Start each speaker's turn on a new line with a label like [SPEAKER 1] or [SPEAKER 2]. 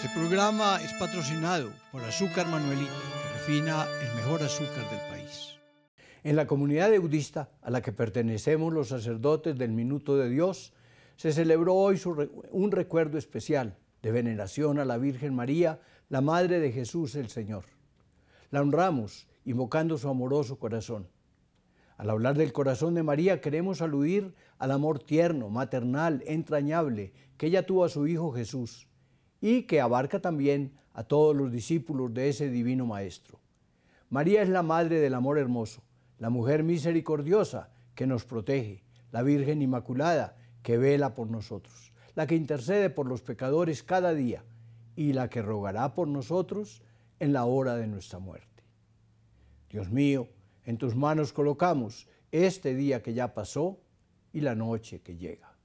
[SPEAKER 1] Este
[SPEAKER 2] programa es patrocinado por Azúcar Manuelita, que refina el mejor
[SPEAKER 1] azúcar del país. En la comunidad budista a la que pertenecemos los sacerdotes del Minuto de Dios, se celebró hoy un recuerdo especial de veneración a la Virgen María, la Madre de Jesús el Señor. La honramos invocando su amoroso corazón. Al hablar del corazón de María queremos aludir al amor tierno, maternal, entrañable que ella tuvo a su Hijo Jesús y que abarca también a todos los discípulos de ese divino Maestro. María es la Madre del Amor Hermoso, la mujer misericordiosa que nos protege, la Virgen Inmaculada que vela por nosotros, la que intercede por los pecadores cada día y la que rogará por nosotros en la hora de nuestra muerte. Dios mío, en tus manos colocamos este día que ya pasó y la noche que llega.